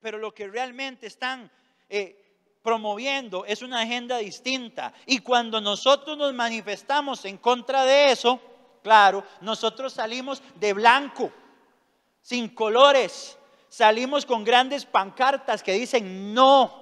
pero lo que realmente están eh, promoviendo es una agenda distinta. Y cuando nosotros nos manifestamos en contra de eso, claro, nosotros salimos de blanco, sin colores, salimos con grandes pancartas que dicen no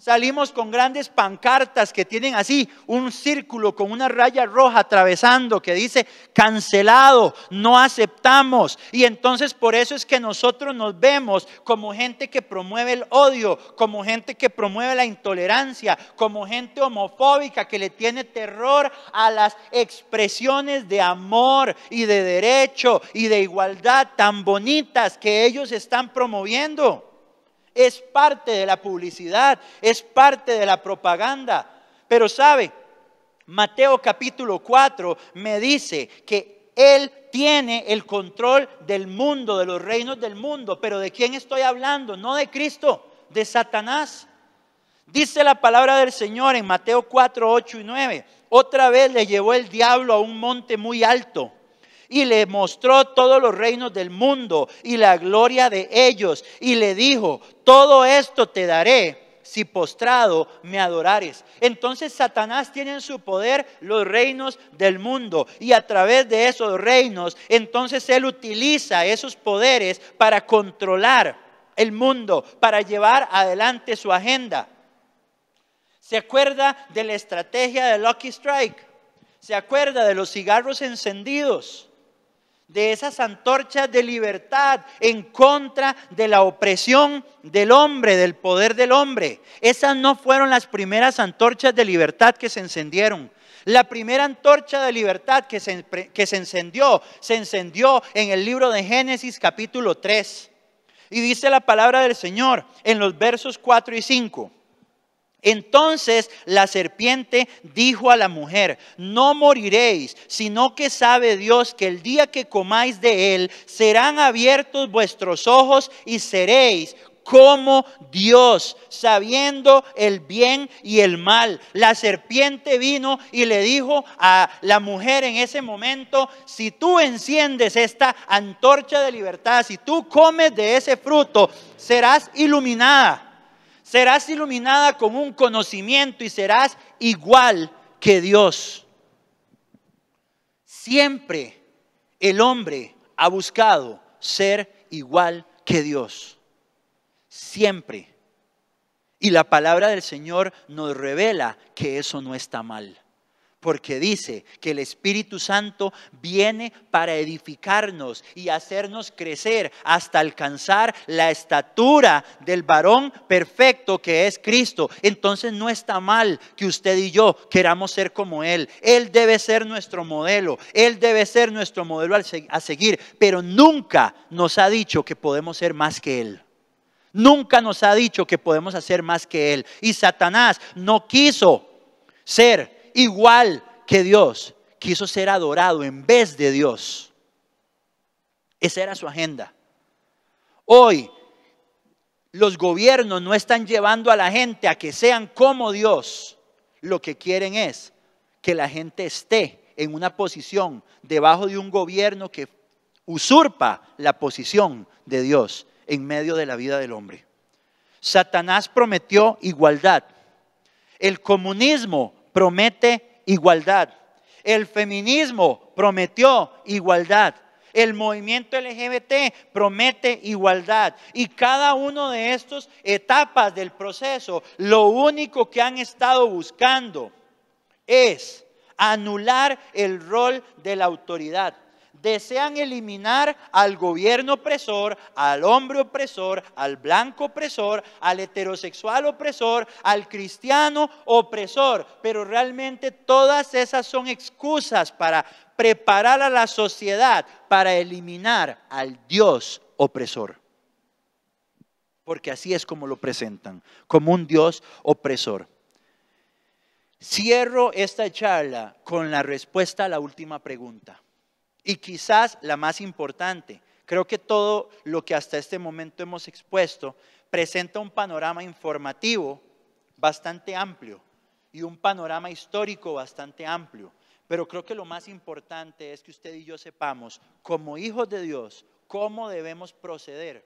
salimos con grandes pancartas que tienen así un círculo con una raya roja atravesando que dice cancelado, no aceptamos. Y entonces por eso es que nosotros nos vemos como gente que promueve el odio, como gente que promueve la intolerancia, como gente homofóbica que le tiene terror a las expresiones de amor y de derecho y de igualdad tan bonitas que ellos están promoviendo es parte de la publicidad, es parte de la propaganda. Pero sabe, Mateo capítulo 4 me dice que Él tiene el control del mundo, de los reinos del mundo. Pero ¿de quién estoy hablando? No de Cristo, de Satanás. Dice la palabra del Señor en Mateo 4, 8 y 9. Otra vez le llevó el diablo a un monte muy alto y le mostró todos los reinos del mundo y la gloria de ellos y le dijo, todo esto te daré si postrado me adorares. Entonces Satanás tiene en su poder los reinos del mundo y a través de esos reinos, entonces él utiliza esos poderes para controlar el mundo, para llevar adelante su agenda. ¿Se acuerda de la estrategia de Lucky Strike? ¿Se acuerda de los cigarros encendidos? de esas antorchas de libertad en contra de la opresión del hombre, del poder del hombre. Esas no fueron las primeras antorchas de libertad que se encendieron. La primera antorcha de libertad que se, encendió, se encendió en el libro de Génesis capítulo 3. Y dice la palabra del Señor en los versos 4 y 5. Entonces la serpiente dijo a la mujer, no moriréis, sino que sabe Dios que el día que comáis de él serán abiertos vuestros ojos y seréis como Dios, sabiendo el bien y el mal. La serpiente vino y le dijo a la mujer en ese momento, si tú enciendes esta antorcha de libertad, si tú comes de ese fruto, serás iluminada serás iluminada con un conocimiento y serás igual que Dios. Siempre el hombre ha buscado ser igual que Dios. Siempre. Y la palabra del Señor nos revela que eso no está mal porque dice que el Espíritu Santo viene para edificarnos y hacernos crecer hasta alcanzar la estatura del varón perfecto que es Cristo. Entonces no está mal que usted y yo queramos ser como Él. Él debe ser nuestro modelo, Él debe ser nuestro modelo a seguir, pero nunca nos ha dicho que podemos ser más que Él. Nunca nos ha dicho que podemos hacer más que Él. Y Satanás no quiso ser igual que Dios, quiso ser adorado en vez de Dios. Esa era su agenda. Hoy los gobiernos no están llevando a la gente a que sean como Dios. Lo que quieren es que la gente esté en una posición debajo de un gobierno que usurpa la posición de Dios en medio de la vida del hombre. Satanás prometió igualdad. El comunismo promete igualdad. El feminismo prometió igualdad. El movimiento LGBT promete igualdad. Y cada uno de estas etapas del proceso, lo único que han estado buscando es anular el rol de la autoridad desean eliminar al gobierno opresor, al hombre opresor, al blanco opresor, al heterosexual opresor, al cristiano opresor. Pero realmente todas esas son excusas para preparar a la sociedad para eliminar al Dios opresor. Porque así es como lo presentan, como un Dios opresor. Cierro esta charla con la respuesta a la última pregunta. Y quizás la más importante, creo que todo lo que hasta este momento hemos expuesto presenta un panorama informativo bastante amplio y un panorama histórico bastante amplio. Pero creo que lo más importante es que usted y yo sepamos, como hijos de Dios, cómo debemos proceder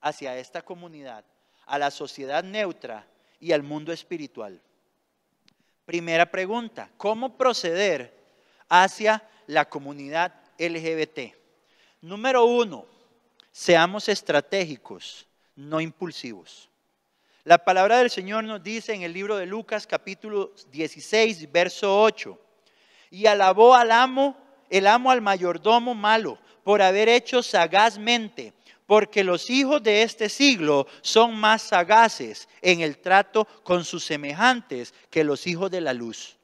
hacia esta comunidad, a la sociedad neutra y al mundo espiritual. Primera pregunta, ¿cómo proceder hacia la comunidad LGBT. Número uno, seamos estratégicos, no impulsivos. La palabra del Señor nos dice en el libro de Lucas capítulo 16, verso 8, y alabó al amo, el amo al mayordomo malo, por haber hecho sagazmente, porque los hijos de este siglo son más sagaces en el trato con sus semejantes que los hijos de la luz.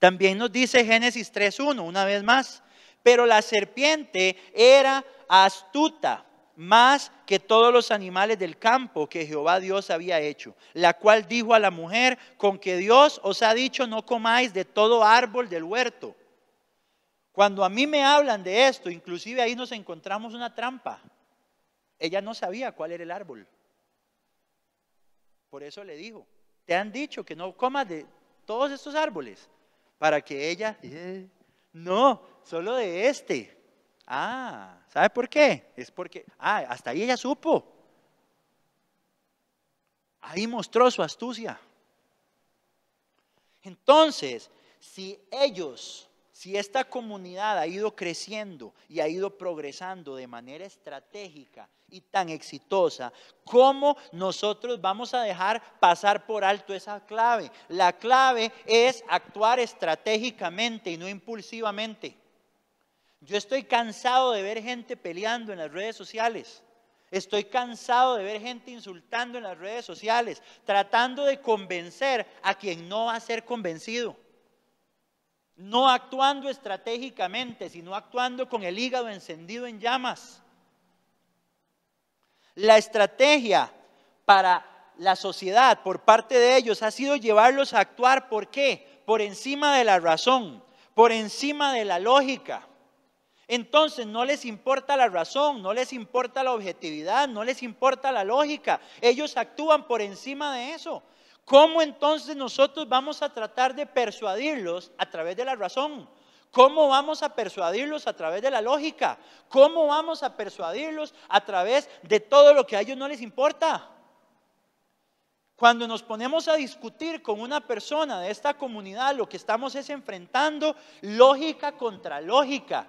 También nos dice Génesis 3.1, una vez más, pero la serpiente era astuta más que todos los animales del campo que Jehová Dios había hecho, la cual dijo a la mujer, con que Dios os ha dicho no comáis de todo árbol del huerto. Cuando a mí me hablan de esto, inclusive ahí nos encontramos una trampa. Ella no sabía cuál era el árbol. Por eso le dijo, te han dicho que no comas de todos estos árboles, para que ella... No, solo de este. Ah, ¿sabe por qué? Es porque, ah, hasta ahí ella supo. Ahí mostró su astucia. Entonces, si ellos si esta comunidad ha ido creciendo y ha ido progresando de manera estratégica y tan exitosa, ¿cómo nosotros vamos a dejar pasar por alto esa clave? La clave es actuar estratégicamente y no impulsivamente. Yo estoy cansado de ver gente peleando en las redes sociales. Estoy cansado de ver gente insultando en las redes sociales, tratando de convencer a quien no va a ser convencido no actuando estratégicamente, sino actuando con el hígado encendido en llamas. La estrategia para la sociedad por parte de ellos ha sido llevarlos a actuar, ¿por qué? Por encima de la razón, por encima de la lógica. Entonces no les importa la razón, no les importa la objetividad, no les importa la lógica. Ellos actúan por encima de eso. ¿Cómo entonces nosotros vamos a tratar de persuadirlos a través de la razón? ¿Cómo vamos a persuadirlos a través de la lógica? ¿Cómo vamos a persuadirlos a través de todo lo que a ellos no les importa? Cuando nos ponemos a discutir con una persona de esta comunidad, lo que estamos es enfrentando lógica contra lógica,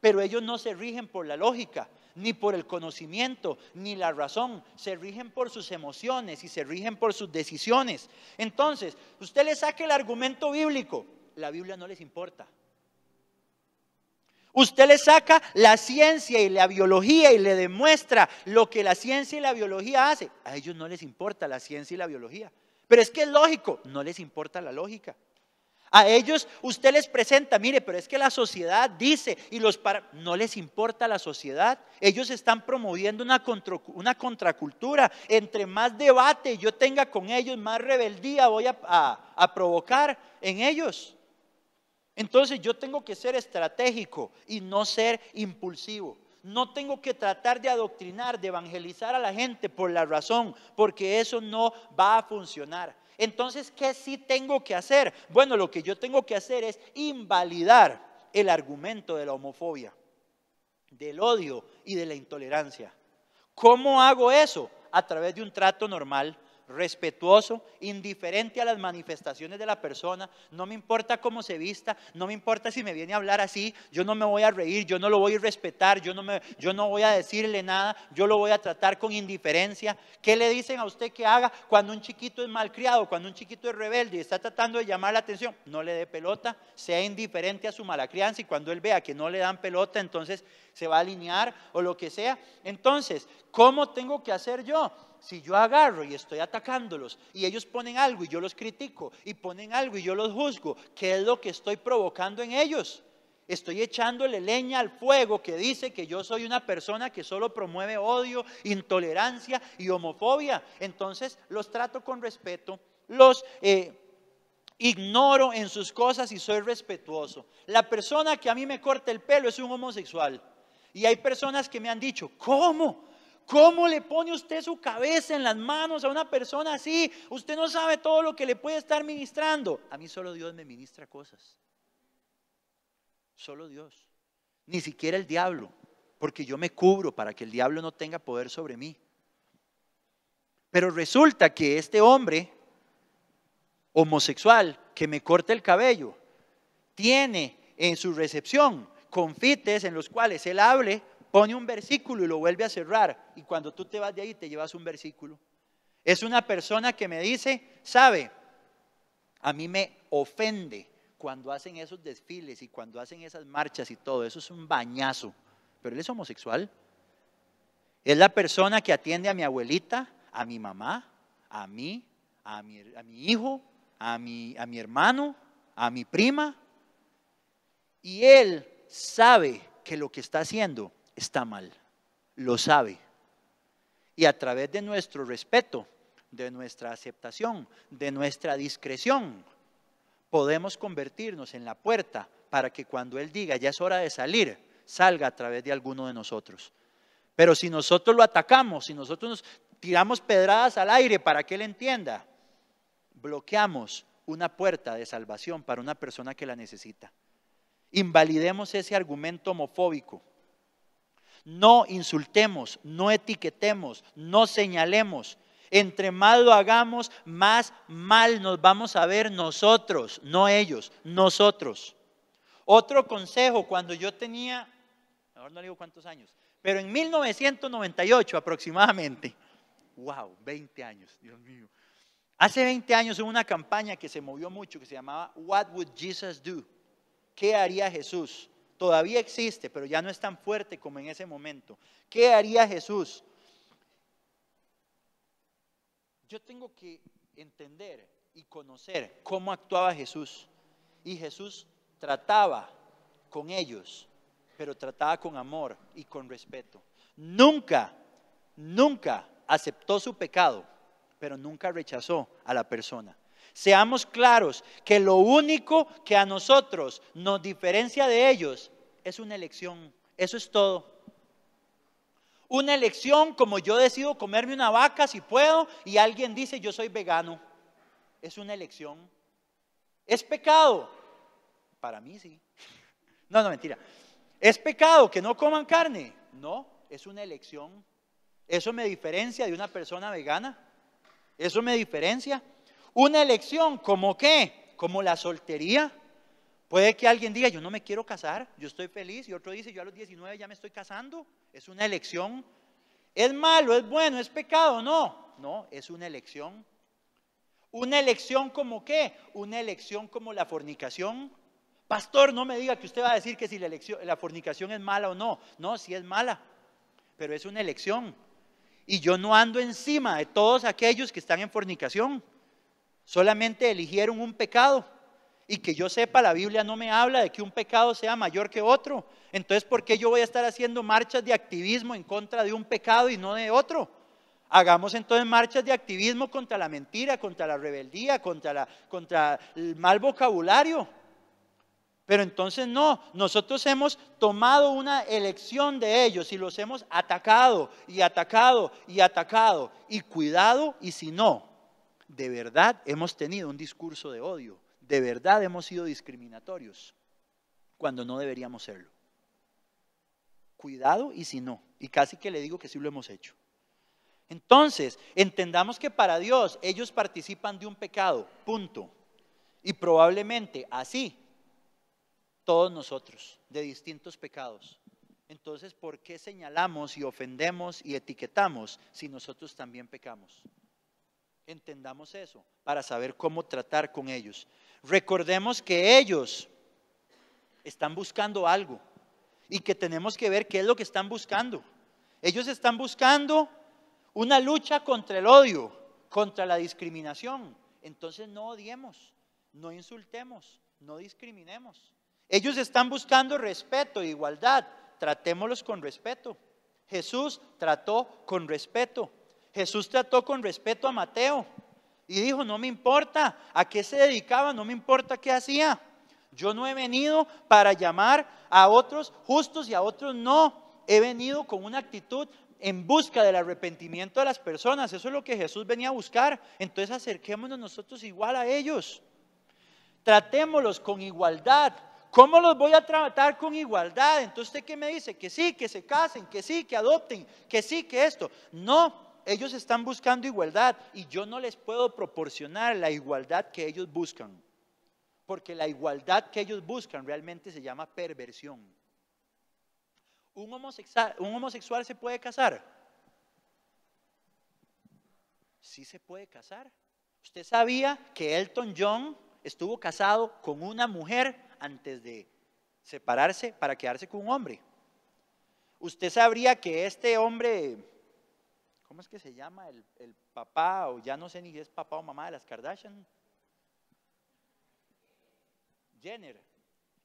pero ellos no se rigen por la lógica, ni por el conocimiento, ni la razón. Se rigen por sus emociones y se rigen por sus decisiones. Entonces, usted le saca el argumento bíblico, la Biblia no les importa. Usted le saca la ciencia y la biología y le demuestra lo que la ciencia y la biología hace. A ellos no les importa la ciencia y la biología. Pero es que es lógico, no les importa la lógica. A ellos usted les presenta, mire, pero es que la sociedad dice y los para... no les importa la sociedad. Ellos están promoviendo una, contracultura. Entre más debate yo tenga con ellos, más rebeldía voy a provocar en ellos. Entonces yo tengo que ser estratégico y no ser impulsivo. No tengo que tratar de adoctrinar, de evangelizar a la gente por la razón, porque eso no va a funcionar. Entonces, ¿qué sí tengo que hacer? Bueno, lo que yo tengo que hacer es invalidar el argumento de la homofobia, del odio y de la intolerancia. ¿Cómo hago eso? A través de un trato normal respetuoso, indiferente a las manifestaciones de la persona. No me importa cómo se vista, no me importa si me viene a hablar así, yo no me voy a reír, yo no lo voy a respetar, yo no, me, yo no voy a decirle nada, yo lo voy a tratar con indiferencia. ¿Qué le dicen a usted que haga cuando un chiquito es malcriado, cuando un chiquito es rebelde y está tratando de llamar la atención? No le dé pelota, sea indiferente a su mala crianza. y cuando él vea que no le dan pelota, entonces se va a alinear o lo que sea. Entonces, ¿cómo tengo que hacer yo? si yo agarro y estoy atacándolos y ellos ponen algo y yo los critico y ponen algo y yo los juzgo, ¿qué es lo que estoy provocando en ellos? Estoy echándole leña al fuego que dice que yo soy una persona que solo promueve odio, intolerancia y homofobia. Entonces los trato con respeto, los eh, ignoro en sus cosas y soy respetuoso. La persona que a mí me corta el pelo es un homosexual. Y hay personas que me han dicho, ¿cómo? ¿Cómo le pone usted su cabeza en las manos a una persona así? Usted no sabe todo lo que le puede estar ministrando. A mí solo Dios me ministra cosas. Solo Dios. Ni siquiera el diablo, porque yo me cubro para que el diablo no tenga poder sobre mí. Pero resulta que este hombre homosexual que me corta el cabello tiene en su recepción confites en los cuales él hable pone un versículo y lo vuelve a cerrar. Y cuando tú te vas de ahí te llevas un versículo. Es una persona que me dice, sabe, a mí me ofende cuando hacen esos desfiles y cuando hacen esas marchas y todo. Eso es un bañazo. Pero él es homosexual. Es la persona que atiende a mi abuelita, a mi mamá, a mí, a mi, hijo, a mi hermano, a mi prima. Y él sabe que lo que está haciendo está mal, lo sabe. Y a través de nuestro respeto, de nuestra aceptación, de nuestra discreción, podemos convertirnos en la puerta para que cuando Él diga ya es hora de salir, salga a través de alguno de nosotros. Pero si nosotros lo atacamos, si nosotros nos tiramos pedradas al aire para que Él entienda, bloqueamos una puerta de salvación para una persona que la necesita. Invalidemos ese argumento homofóbico no insultemos, no etiquetemos, no señalemos. Entre más lo hagamos, más mal nos vamos a ver nosotros, no ellos, nosotros. Otro consejo, cuando yo tenía, ahora no digo cuántos años, pero en 1998 aproximadamente, wow, 20 años, Dios mío. Hace 20 años hubo una campaña que se movió mucho que se llamaba What Would Jesus Do? ¿Qué haría Jesús? Todavía existe, pero ya no es tan fuerte como en ese momento. ¿Qué haría Jesús? Yo tengo que entender y conocer cómo actuaba Jesús. Y Jesús trataba con ellos, pero trataba con amor y con respeto. Nunca, nunca aceptó su pecado, pero nunca rechazó a la persona. Seamos claros que lo único que a nosotros nos diferencia de ellos es una elección. Eso es todo. Una elección como yo decido comerme una vaca si puedo y alguien dice yo soy vegano. Es una elección. ¿Es pecado? Para mí sí. No, no, mentira. ¿Es pecado que no coman carne? No, es una elección. ¿Eso me diferencia de una persona vegana? ¿Eso me diferencia? Una elección, ¿como qué? Como la soltería. Puede que alguien diga, yo no me quiero casar, yo estoy feliz, y otro dice, yo a los 19 ya me estoy casando. Es una elección. ¿Es malo, es bueno, es pecado? No, no, es una elección. ¿Una elección como qué? Una elección como la fornicación. Pastor, no me diga que usted va a decir que si la, elección, la fornicación es mala o no. No, si es mala, pero es una elección. Y yo no ando encima de todos aquellos que están en fornicación solamente eligieron un pecado. Y que yo sepa, la Biblia no me habla de que un pecado sea mayor que otro. Entonces, ¿por qué yo voy a estar haciendo marchas de activismo en contra de un pecado y no de otro? Hagamos entonces marchas de activismo contra la mentira, contra la rebeldía, contra, contra el mal vocabulario. Pero entonces no, nosotros hemos tomado una elección de ellos y los hemos atacado y atacado y atacado. Y cuidado y si no, de verdad hemos tenido un discurso de odio, de verdad hemos sido discriminatorios, cuando no deberíamos serlo. Cuidado y si no, y casi que le digo que sí lo hemos hecho. Entonces, entendamos que para Dios ellos participan de un pecado, punto. Y probablemente así todos nosotros, de distintos pecados. Entonces, ¿por qué señalamos y ofendemos y etiquetamos si nosotros también pecamos? Entendamos eso para saber cómo tratar con ellos. Recordemos que ellos están buscando algo y que tenemos que ver qué es lo que están buscando. Ellos están buscando una lucha contra el odio, contra la discriminación. Entonces no odiemos, no insultemos, no discriminemos. Ellos están buscando respeto, e igualdad. Tratémoslos con respeto. Jesús trató con respeto. Jesús trató con respeto a Mateo y dijo, no me importa a qué se dedicaba, no me importa qué hacía. Yo no he venido para llamar a otros justos y a otros no. He venido con una actitud en busca del arrepentimiento de las personas. Eso es lo que Jesús venía a buscar. Entonces acerquémonos nosotros igual a ellos. Tratémoslos con igualdad. ¿Cómo los voy a tratar con igualdad? Entonces usted qué me dice? Que sí, que se casen, que sí, que adopten, que sí, que esto. No, ellos están buscando igualdad y yo no les puedo proporcionar la igualdad que ellos buscan. Porque la igualdad que ellos buscan realmente se llama perversión. ¿Un homosexual, se puede casar? Sí se puede casar. ¿Usted sabía que Elton John estuvo casado con una mujer antes de separarse para quedarse con un hombre? ¿Usted sabría que este hombre ¿cómo es que se llama el, papá? O ya no sé ni si es papá o mamá de las Kardashian. Jenner.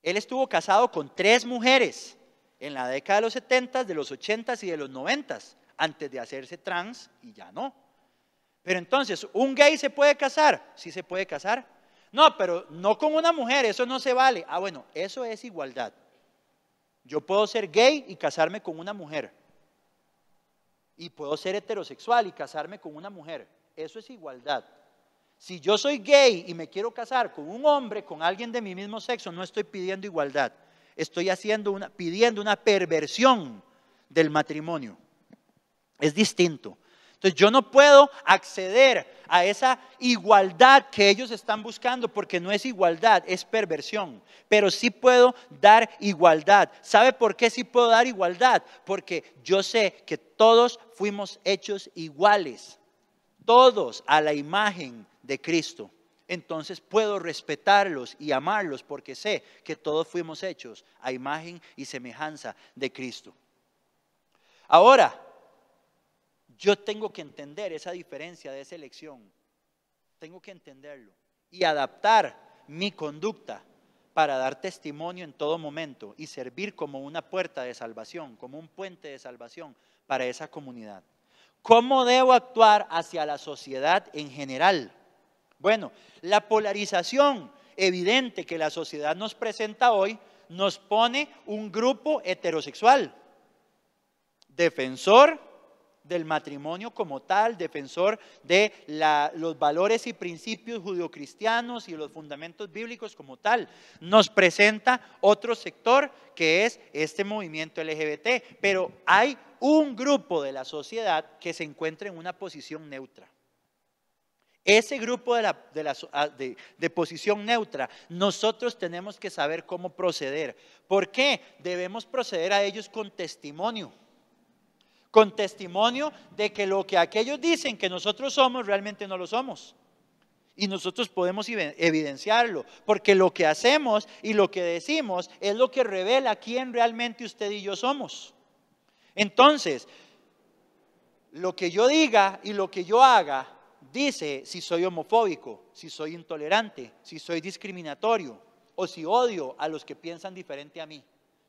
Él estuvo casado con tres mujeres en la década de los 70, de los 80 y de los 90, antes de hacerse trans y ya no. Pero entonces, ¿un gay se puede casar? Sí se puede casar. No, pero no con una mujer, eso no se vale. Ah, bueno, eso es igualdad. Yo puedo ser gay y casarme con una mujer y puedo ser heterosexual y casarme con una mujer. Eso es igualdad. Si yo soy gay y me quiero casar con un hombre, con alguien de mi mismo sexo, no estoy pidiendo igualdad. Estoy haciendo una, pidiendo una perversión del matrimonio. Es distinto. Entonces yo no puedo acceder a esa igualdad que ellos están buscando, porque no es igualdad, es perversión. Pero sí puedo dar igualdad. ¿Sabe por qué sí puedo dar igualdad? Porque yo sé que todos fuimos hechos iguales, todos a la imagen de Cristo. Entonces puedo respetarlos y amarlos porque sé que todos fuimos hechos a imagen y semejanza de Cristo. Ahora, yo tengo que entender esa diferencia de esa elección. Tengo que entenderlo y adaptar mi conducta para dar testimonio en todo momento y servir como una puerta de salvación, como un puente de salvación para esa comunidad. ¿Cómo debo actuar hacia la sociedad en general? Bueno, la polarización evidente que la sociedad nos presenta hoy nos pone un grupo heterosexual, defensor del matrimonio como tal, defensor de los valores y principios judeocristianos y los fundamentos bíblicos como tal. Nos presenta otro sector que es este movimiento LGBT, pero hay un grupo de la sociedad que se encuentra en una posición neutra. Ese grupo ah, de, de, posición neutra, nosotros tenemos que saber cómo proceder. ¿Por qué? Debemos proceder a ellos con testimonio con testimonio de que lo que aquellos dicen que nosotros somos, realmente no lo somos. Y nosotros podemos evidenciarlo, porque lo que hacemos y lo que decimos es lo que revela quién realmente usted y yo somos. Entonces, lo que yo diga y lo que yo haga dice si soy homofóbico, si soy intolerante, si soy discriminatorio o si odio a los que piensan diferente a mí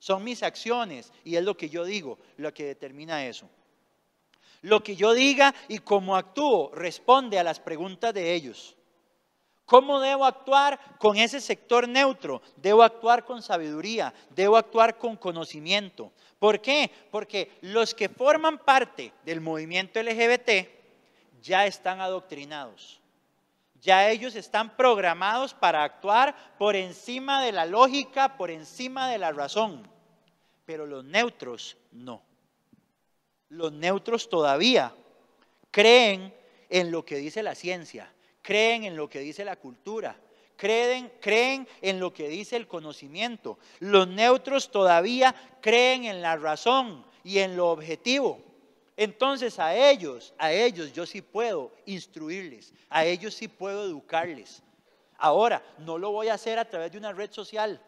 son mis acciones y es lo que yo digo lo que determina eso. Lo que yo diga y cómo actúo responde a las preguntas de ellos. ¿Cómo debo actuar con ese sector neutro? Debo actuar con sabiduría, debo actuar con conocimiento. ¿Por qué? Porque los que forman parte del movimiento LGBT ya están adoctrinados. Ya ellos están programados para actuar por encima de la lógica, por encima de la razón pero los neutros no. Los neutros todavía creen en lo que dice la ciencia, creen en lo que dice la cultura, creen, creen en lo que dice el conocimiento. Los neutros todavía creen en la razón y en lo objetivo. Entonces a ellos, a ellos yo sí puedo instruirles, a ellos sí puedo educarles. Ahora, no lo voy a hacer a través de una red social,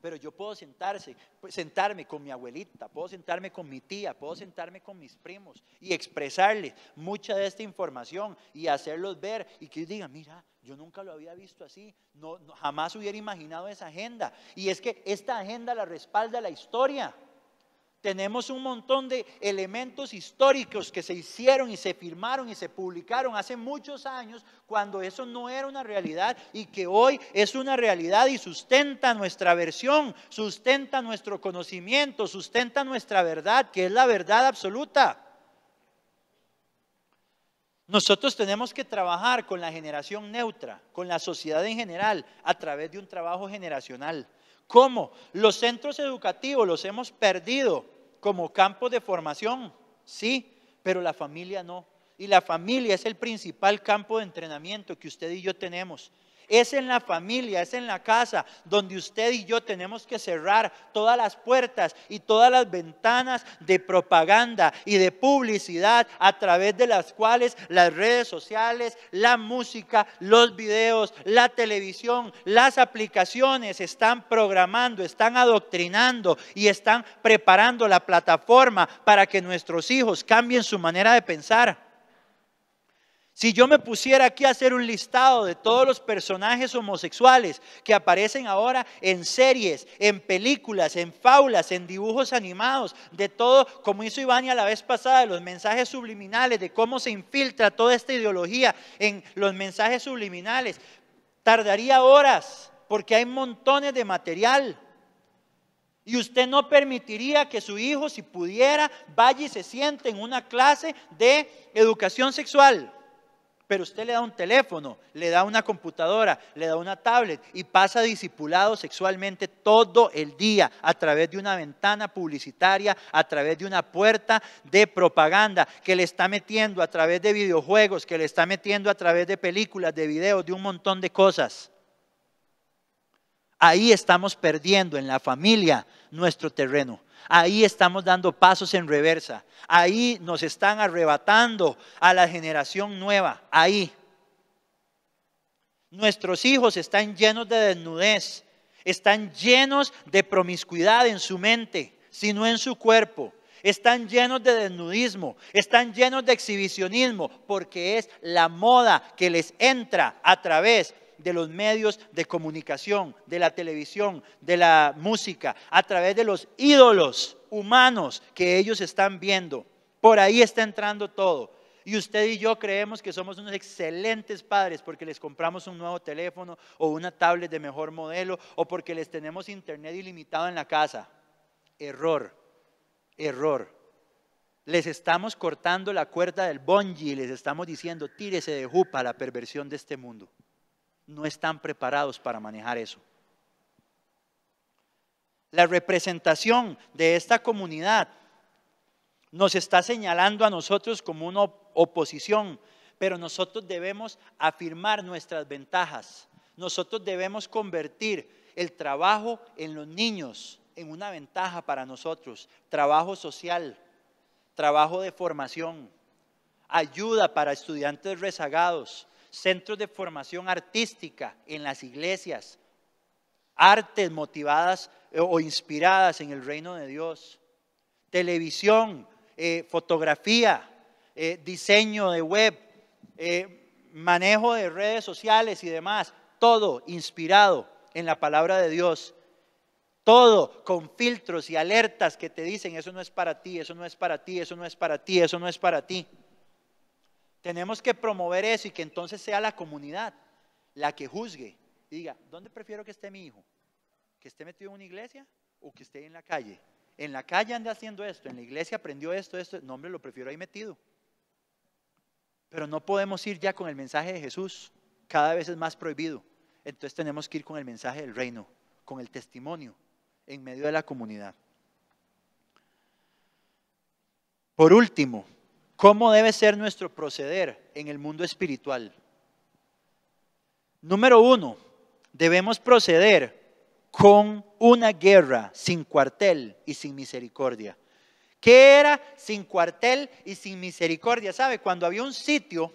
pero yo puedo sentarse, sentarme con mi abuelita, puedo sentarme con mi tía, puedo sentarme con mis primos y expresarles mucha de esta información y hacerlos ver y que digan, mira, yo nunca lo había visto así, jamás hubiera imaginado esa agenda. Y es que esta agenda la respalda la historia. Tenemos un montón de elementos históricos que se hicieron y se firmaron y se publicaron hace muchos años cuando eso no era una realidad y que hoy es una realidad y sustenta nuestra versión, sustenta nuestro conocimiento, sustenta nuestra verdad, que es la verdad absoluta. Nosotros tenemos que trabajar con la generación neutra, con la sociedad en general, a través de un trabajo generacional ¿Cómo? Los centros educativos los hemos perdido como campos de formación, sí, pero la familia no. Y la familia es el principal campo de entrenamiento que usted y yo tenemos es en la familia, es en la casa, donde usted y yo tenemos que cerrar todas las puertas y todas las ventanas de propaganda y de publicidad a través de las cuales las redes sociales, la música, los videos, la televisión, las aplicaciones están programando, están adoctrinando y están preparando la plataforma para que nuestros hijos cambien su manera de pensar. Si yo me pusiera aquí a hacer un listado de todos los personajes homosexuales que aparecen ahora en series, en películas, en faulas, en dibujos animados, de todo, como hizo Ivania la vez pasada, de los mensajes subliminales, de cómo se infiltra toda esta ideología en los mensajes subliminales, tardaría horas porque hay montones de material. Y usted no permitiría que su hijo, si pudiera, vaya y se siente en una clase de educación sexual. Pero usted le da un teléfono, le da una computadora, le da una tablet y pasa disipulado sexualmente todo el día a través de una ventana publicitaria, a través de una puerta de propaganda que le está metiendo a través de videojuegos, que le está metiendo a través de películas, de videos, de un montón de cosas. Ahí estamos perdiendo en la familia nuestro terreno Ahí estamos dando pasos en reversa. Ahí nos están arrebatando a la generación nueva. Ahí. Nuestros hijos están llenos de desnudez. Están llenos de promiscuidad en su mente, sino en su cuerpo. Están llenos de desnudismo, están llenos de exhibicionismo, porque es la moda que les entra a través de los medios de comunicación, de la televisión, de la música, a través de los ídolos humanos que ellos están viendo. Por ahí está entrando todo. Y usted y yo creemos que somos unos excelentes padres porque les compramos un nuevo teléfono o una tablet de mejor modelo o porque les tenemos internet ilimitado en la casa. Error, error. Les estamos cortando la cuerda del bonji, les estamos diciendo, tírese de jupa a la perversión de este mundo no están preparados para manejar eso. La representación de esta comunidad nos está señalando a nosotros como una oposición, pero nosotros debemos afirmar nuestras ventajas. Nosotros debemos convertir el trabajo en los niños en una ventaja para nosotros. Trabajo social, trabajo de formación, ayuda para estudiantes rezagados, centros de formación artística en las iglesias, artes motivadas eh, o inspiradas en el reino de Dios, televisión, eh, fotografía, eh, diseño de web, manejo de redes sociales y demás, todo inspirado en la palabra de Dios todo con filtros y alertas que te dicen, eso no es para ti, eso no es para ti, eso no es para ti, eso no es para ti. Tenemos que promover eso y que entonces sea la comunidad la que juzgue diga, ¿dónde prefiero que esté mi hijo? ¿Que esté metido en una iglesia o que esté en la calle? En la calle anda haciendo esto, en la iglesia aprendió esto, esto. No, hombre, lo prefiero ahí metido. Pero no podemos ir ya con el mensaje de Jesús. Cada vez es más prohibido. Entonces tenemos que ir con el mensaje del reino, con el testimonio en medio de la comunidad. Por último, ¿Cómo debe ser nuestro proceder en el mundo espiritual? Número uno, debemos proceder con una guerra sin cuartel y sin misericordia. ¿Qué era sin cuartel y sin misericordia? ¿Sabe? Cuando había un sitio,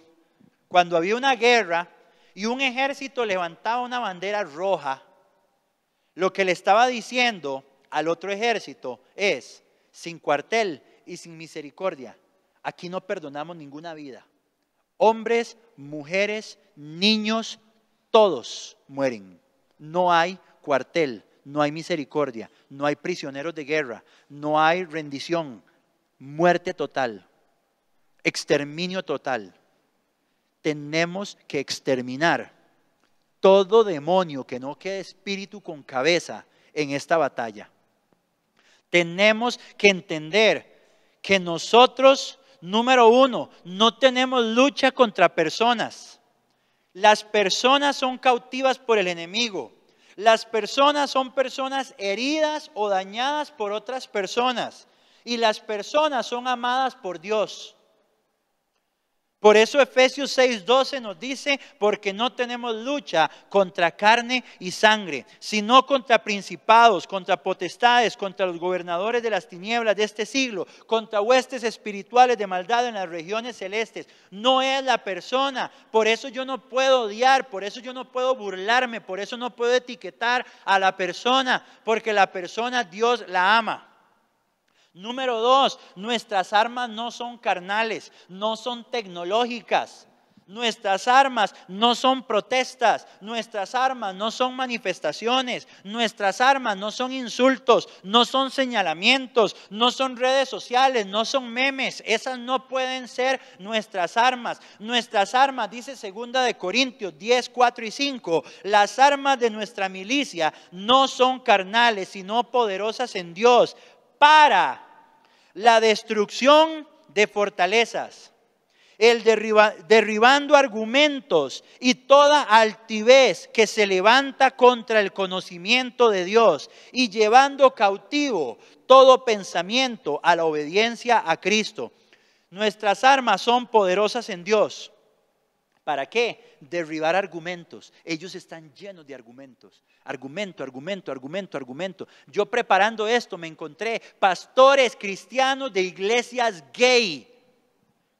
cuando había una guerra y un ejército levantaba una bandera roja, lo que le estaba diciendo al otro ejército es, sin cuartel y sin misericordia, aquí no perdonamos ninguna vida. Hombres, mujeres, niños, todos mueren. No hay cuartel, no hay misericordia, no hay prisioneros de guerra, no hay rendición, muerte total, exterminio total. Tenemos que exterminar todo demonio que no quede espíritu con cabeza en esta batalla. Tenemos que entender que nosotros número uno, no tenemos lucha contra personas. Las personas son cautivas por el enemigo. Las personas son personas heridas o dañadas por otras personas. Y las personas son amadas por Dios. Por eso Efesios 6:12 nos dice, porque no tenemos lucha contra carne y sangre, sino contra principados, contra potestades, contra los gobernadores de las tinieblas de este siglo, contra huestes espirituales de maldad en las regiones celestes. No es la persona, por eso yo no puedo odiar, por eso yo no puedo burlarme, por eso no puedo etiquetar a la persona, porque la persona Dios la ama. Número dos, nuestras armas no son carnales, no son tecnológicas. Nuestras armas no son protestas, nuestras armas no son manifestaciones, nuestras armas no son insultos, no son señalamientos, no son redes sociales, no son memes, esas no pueden ser nuestras armas. Nuestras armas, dice segunda de Corintios 10, 4 y 5, las armas de nuestra milicia no son carnales, sino poderosas en Dios para la destrucción de fortalezas, el derribando argumentos y toda altivez que se levanta contra el conocimiento de Dios y llevando cautivo todo pensamiento a la obediencia a Cristo. Nuestras armas son poderosas en Dios ¿Para qué? Derribar argumentos. Ellos están llenos de argumentos. Argumento, argumento, argumento, argumento. Yo preparando esto me encontré pastores cristianos de iglesias gay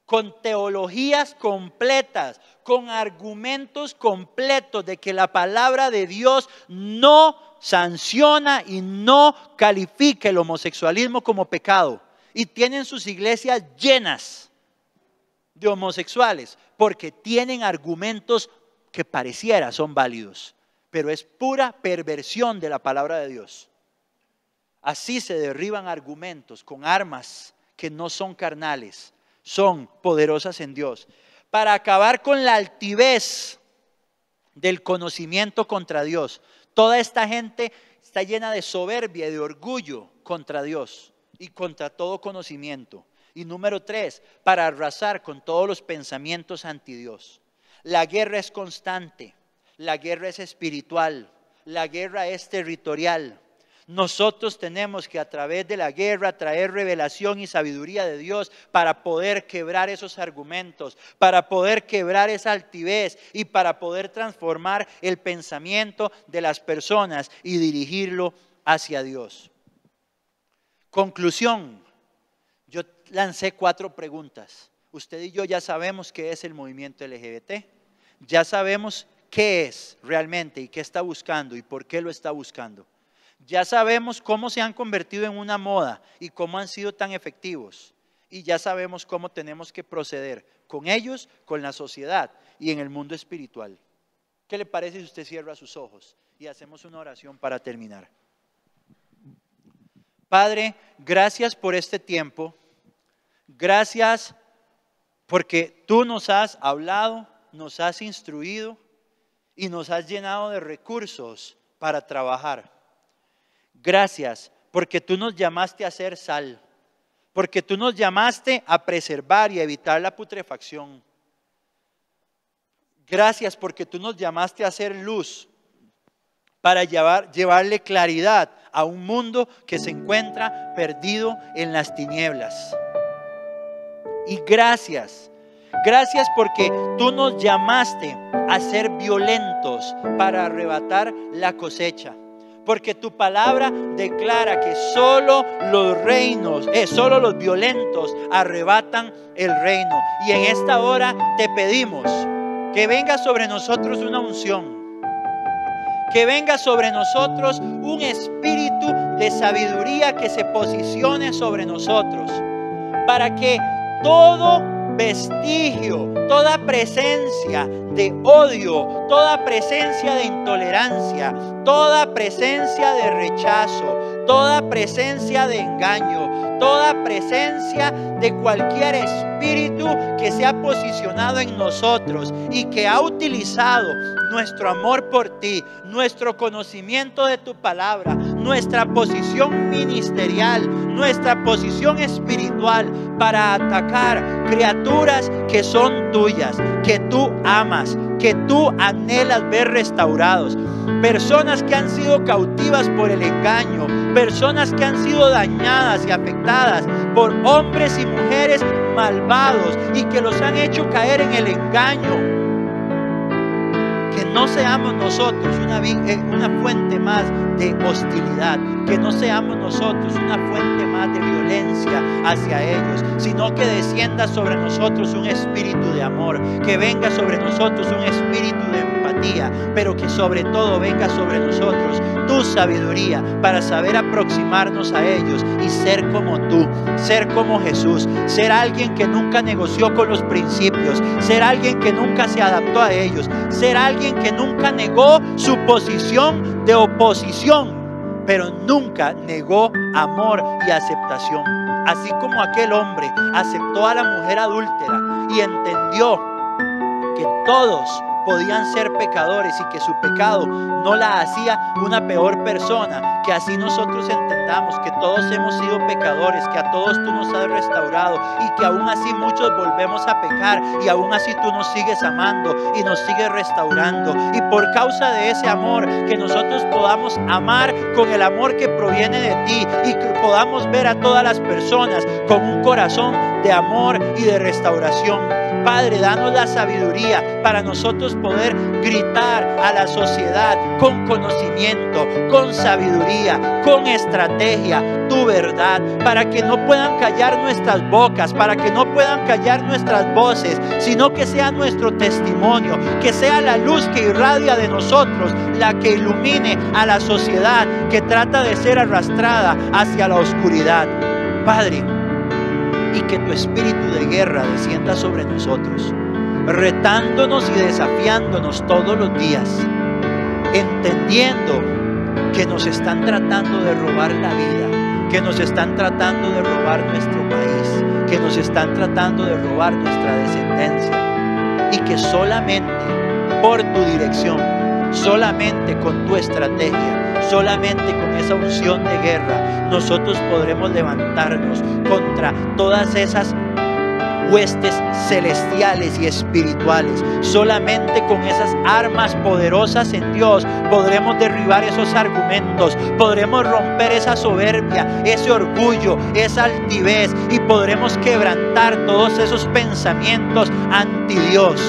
con teologías completas, con argumentos completos de que la palabra de Dios no sanciona y no califica el homosexualismo como pecado. Y tienen sus iglesias llenas de homosexuales, porque tienen argumentos que pareciera son válidos, pero es pura perversión de la palabra de Dios. Así se derriban argumentos con armas que no son carnales, son poderosas en Dios, para acabar con la altivez del conocimiento contra Dios. Toda esta gente está llena de soberbia y de orgullo contra Dios y contra todo conocimiento. Y número tres, para arrasar con todos los pensamientos anti Dios. La guerra es constante, la guerra es espiritual, la guerra es territorial. Nosotros tenemos que a través de la guerra traer revelación y sabiduría de Dios para poder quebrar esos argumentos, para poder quebrar esa altivez y para poder transformar el pensamiento de las personas y dirigirlo hacia Dios. Conclusión lancé cuatro preguntas. Usted y yo ya sabemos qué es el movimiento LGBT, ya sabemos qué es realmente y qué está buscando y por qué lo está buscando. Ya sabemos cómo se han convertido en una moda y cómo han sido tan efectivos. Y ya sabemos cómo tenemos que proceder con ellos, con la sociedad y en el mundo espiritual. ¿Qué le parece si usted cierra sus ojos y hacemos una oración para terminar? Padre, gracias por este tiempo. Gracias porque tú nos has hablado, nos has instruido y nos has llenado de recursos para trabajar. Gracias porque tú nos llamaste a ser sal, porque tú nos llamaste a preservar y evitar la putrefacción. Gracias porque tú nos llamaste a ser luz para llevarle claridad a un mundo que se encuentra perdido en las tinieblas. Y gracias. Gracias porque tú nos llamaste a ser violentos para arrebatar la cosecha. Porque tu palabra declara que solo los reinos, eh, solo los violentos arrebatan el reino. Y en esta hora te pedimos que venga sobre nosotros una unción. Que venga sobre nosotros un espíritu de sabiduría que se posicione sobre nosotros. Para que todo vestigio, toda presencia de odio, toda presencia de intolerancia, toda presencia de rechazo, toda presencia de engaño, toda presencia de cualquier espíritu que se ha posicionado en nosotros y que ha utilizado nuestro amor por ti, nuestro conocimiento de tu palabra, nuestra posición ministerial, nuestra posición espiritual para atacar criaturas que son tuyas, que tú amas, que tú anhelas ver restaurados, personas que han sido cautivas por el engaño, personas que han sido dañadas y afectadas por hombres y mujeres malvados y que los han hecho caer en el engaño. Que no seamos nosotros eh, una, fuente más de hostilidad, que no seamos nosotros una fuente más de violencia hacia ellos, sino que descienda sobre nosotros un espíritu de amor, que venga sobre nosotros un espíritu de pero que sobre todo venga sobre nosotros tu sabiduría para saber aproximarnos a ellos y ser como tú, ser como Jesús, ser alguien que nunca negoció con los principios, ser alguien que nunca se adaptó a ellos, ser alguien que nunca negó su posición de oposición, pero nunca negó amor y aceptación. Así como aquel hombre aceptó a la mujer adúltera y entendió que todos podían ser pecadores y que su pecado no la hacía una peor persona, que así nosotros entendamos que todos hemos sido pecadores, que a todos tú nos has restaurado y que aún así muchos volvemos a pecar y aún así tú nos sigues amando y nos sigues restaurando. Y por causa de ese amor, que nosotros podamos amar con el amor que proviene de ti y que podamos ver a todas las personas con un corazón de amor y de restauración. Padre, danos la sabiduría para nosotros poder gritar a la sociedad con conocimiento, con sabiduría, con estrategia, tu verdad, para que no puedan callar nuestras bocas, para que no puedan callar nuestras voces, sino que sea nuestro testimonio, que sea la luz que irradia de nosotros, la que ilumine a la sociedad que trata de ser arrastrada hacia la oscuridad. Padre, y que tu espíritu de guerra descienda sobre nosotros, retándonos y desafiándonos todos los días, entendiendo que nos están tratando de robar la vida, que nos están tratando de robar nuestro país, que nos están tratando de robar nuestra descendencia y que solamente por tu dirección, solamente con tu estrategia, Solamente con esa unción de guerra nosotros podremos levantarnos contra todas esas huestes celestiales y espirituales. Solamente con esas armas poderosas en Dios podremos derribar esos argumentos, podremos romper esa soberbia, ese orgullo, esa altivez y podremos quebrantar todos esos pensamientos anti Dios.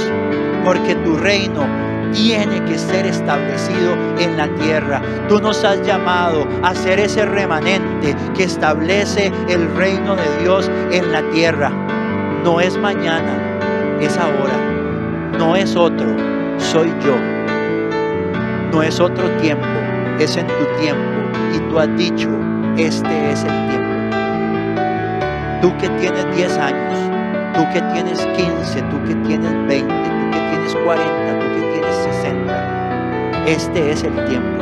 Porque tu reino tiene que ser establecido en la tierra. Tú nos has llamado a ser ese remanente que establece el reino de Dios en la tierra. No es mañana, es ahora. No es otro, soy yo. No es otro tiempo, es en tu tiempo. Y tú has dicho, este es el tiempo. Tú que tienes 10 años, tú que tienes 15, tú que tienes 20, tú que tienes 40, tú que este es el tiempo.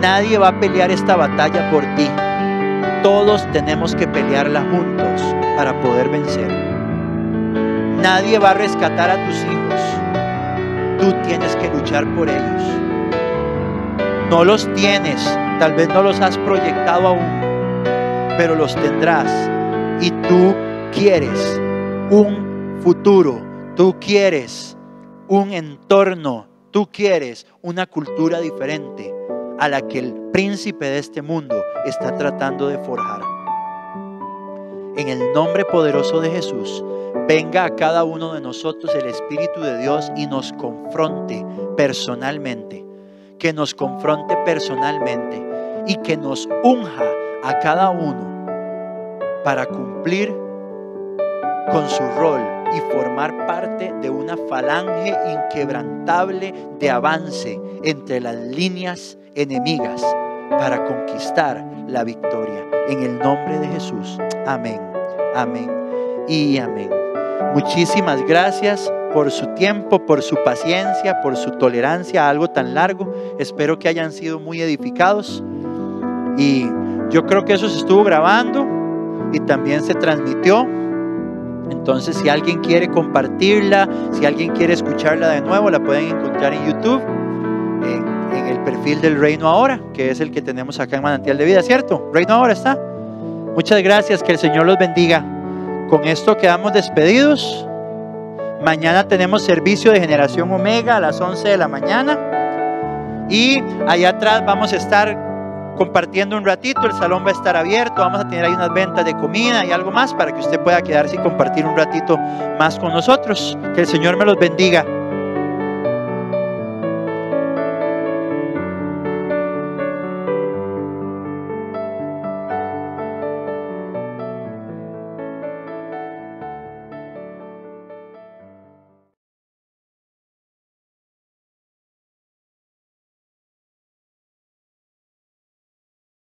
Nadie va a pelear esta batalla por ti. Todos tenemos que pelearla juntos para poder vencer. Nadie va a rescatar a tus hijos. Tú tienes que luchar por ellos. No los tienes, tal vez no los has proyectado aún, pero los tendrás. Y tú quieres un futuro, tú quieres un entorno tú quieres una cultura diferente a la que el príncipe de este mundo está tratando de forjar. En el nombre poderoso de Jesús, venga a cada uno de nosotros el Espíritu de Dios y nos confronte personalmente, que nos confronte personalmente y que nos unja a cada uno para cumplir con su rol y formar parte de una falange inquebrantable de avance entre las líneas enemigas para conquistar la victoria. En el nombre de Jesús. Amén, amén y amén. Muchísimas gracias por su tiempo, por su paciencia, por su tolerancia a algo tan largo. Espero que hayan sido muy edificados. Y yo creo que eso se estuvo grabando y también se transmitió. Entonces, si alguien quiere compartirla, si alguien quiere escucharla de nuevo, la pueden encontrar en YouTube, en, el perfil del Reino Ahora, que es el que tenemos acá en Manantial de Vida, ¿cierto? Reino Ahora está. Muchas gracias, que el Señor los bendiga. Con esto quedamos despedidos. Mañana tenemos servicio de generación Omega a las 11 de la mañana. Y allá atrás vamos a estar compartiendo un ratito. El salón va a estar abierto. Vamos a tener ahí unas ventas de comida y algo más para que usted pueda quedarse y compartir un ratito más con nosotros. Que el Señor me los bendiga.